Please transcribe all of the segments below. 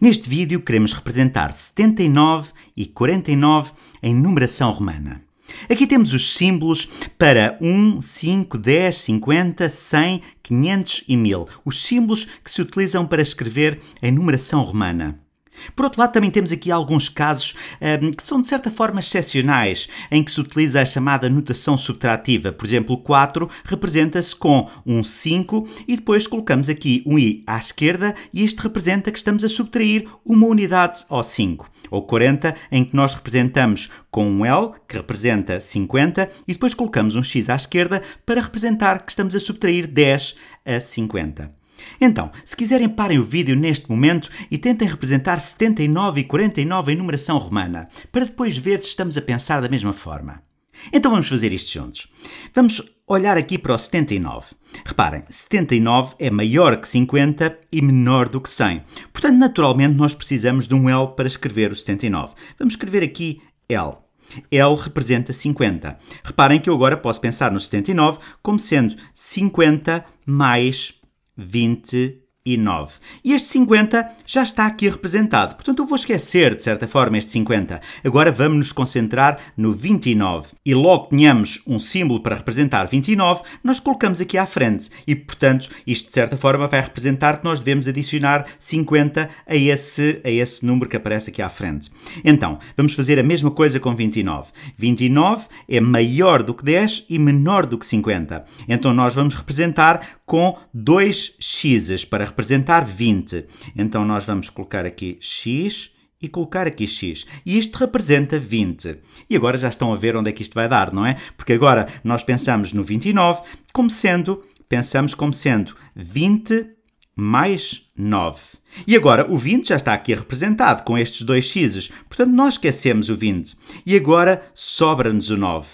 Neste vídeo queremos representar 79 e 49 em numeração romana. Aqui temos os símbolos para 1, 5, 10, 50, 100, 500 e 1000. Os símbolos que se utilizam para escrever em numeração romana. Por outro lado, também temos aqui alguns casos um, ehm, que são de certa forma excepcionais, em que se utiliza a chamada notação subtrativa. Por exemplo, 4 representa-se com um 5 e depois colocamos aqui um i à esquerda e isto representa que estamos a subtrair uma unidade ao 5. Ou 40, em que nós representamos com um L, que representa 50, e depois colocamos um X à esquerda para representar que estamos a subtrair 10 a 50. Então, se quiserem parem o vídeo neste momento e tentem representar 79 e 49 em numeração romana, para depois ver se estamos a pensar da mesma forma. Então vamos fazer isto juntos. Vamos olhar aqui para o 79. Reparem, 79 é maior que 50 e menor do que 100. Portanto, naturalmente, nós precisamos de um L para escrever o 79. Vamos escrever aqui L. L representa 50. Reparem que eu agora posso pensar no 79 como sendo 50 mais 29. E este 50 já está aqui representado, portanto eu vou esquecer, de certa forma, este 50. Agora vamos nos concentrar no 29. E logo tenhamos um símbolo para representar 29, nós colocamos aqui à frente. E, portanto, isto de certa forma vai representar que nós devemos adicionar 50 a esse, a esse número que aparece aqui à frente. Então, vamos fazer a mesma coisa com 29. 29 é maior do que 10 e menor do que 50. Então nós vamos representar com dois x's para representar 20. Então nós vamos colocar aqui x e colocar aqui x. E isto representa 20. E agora já estão a ver onde é que isto vai dar, não é? Porque agora nós pensamos no 29 como sendo, pensamos como sendo 20 mais 9. E agora o 20 já está aqui representado com estes dois x's, portanto nós esquecemos o 20. E agora sobra-nos o 9.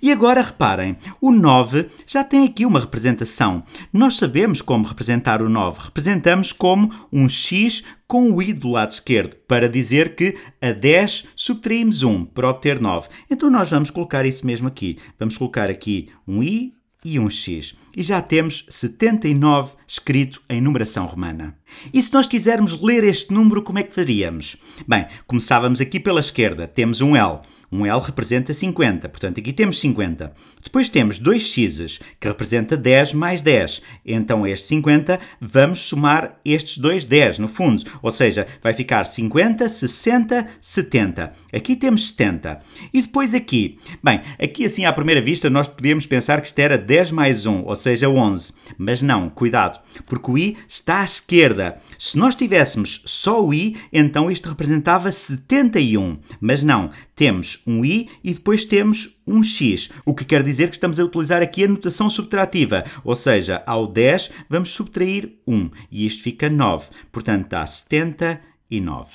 E agora reparem, o 9 já tem aqui uma representação. Nós sabemos como representar o 9. Representamos como um x com o i do lado esquerdo, para dizer que a 10 subtraímos 1 para obter 9. Então nós vamos colocar isso mesmo aqui. Vamos colocar aqui um i e um x e já temos 79 escrito em numeração romana. E se nós quisermos ler este número, como é que faríamos? Bem, começávamos aqui pela esquerda, temos um L. Um L representa 50, portanto aqui temos 50. Depois temos dois X's, que representa 10 mais 10. Então este 50, vamos somar estes dois 10 no fundo, ou seja, vai ficar 50, 60, 70. Aqui temos 70. E depois aqui, bem, aqui assim à primeira vista nós podíamos pensar que isto era 10 mais 1, ou seja 11. Mas não, cuidado, porque o i está à esquerda. Se nós tivéssemos só o i, então isto representava 71. Mas não, temos um i e depois temos um x, o que quer dizer que estamos a utilizar aqui a notação subtrativa, ou seja, ao 10 vamos subtrair 1 e isto fica 9. Portanto, dá 79.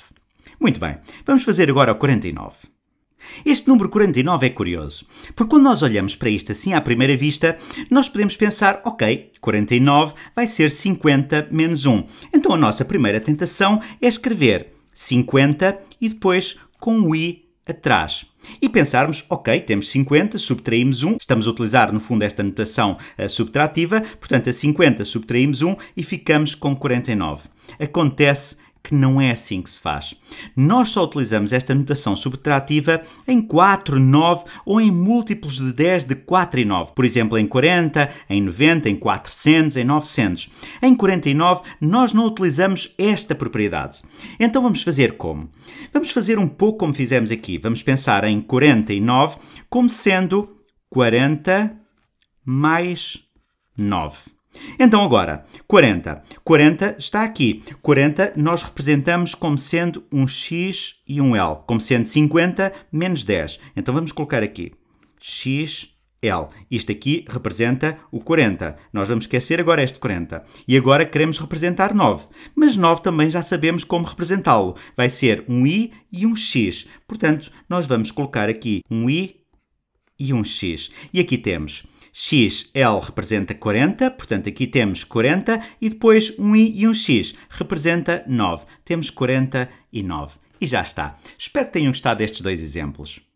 Muito bem, vamos fazer agora o 49. Este número 49 é curioso, porque quando nós olhamos para isto assim à primeira vista, nós podemos pensar, ok, 49 vai ser 50 menos 1. Então a nossa primeira tentação é escrever 50 e depois com o i atrás. E pensarmos, ok, temos 50, subtraímos 1, estamos a utilizar no fundo esta notação uh, subtrativa, portanto a 50 subtraímos 1 e ficamos com 49. Acontece que não é assim que se faz. Nós só utilizamos esta notação subtrativa em 4, 9 ou em múltiplos de 10 de 4 e 9. Por exemplo, em 40, em 90, em 400, em 900. Em 49, nós não utilizamos esta propriedade. Então vamos fazer como? Vamos fazer um pouco como fizemos aqui. Vamos pensar em 49 como sendo 40 mais 9. Então agora, 40. 40 está aqui. 40 nós representamos como sendo um x e um L, como sendo 50 menos 10. Então vamos colocar aqui x L. Isto aqui representa o 40. Nós vamos esquecer agora este 40. E agora queremos representar 9. Mas 9 também já sabemos como representá-lo. Vai ser um I e um X. Portanto, nós vamos colocar aqui um I e um X. E aqui temos XL representa 40, portanto aqui temos 40, e depois um I e um X representa 9. Temos 49. E já está. Espero que tenham gostado destes dois exemplos.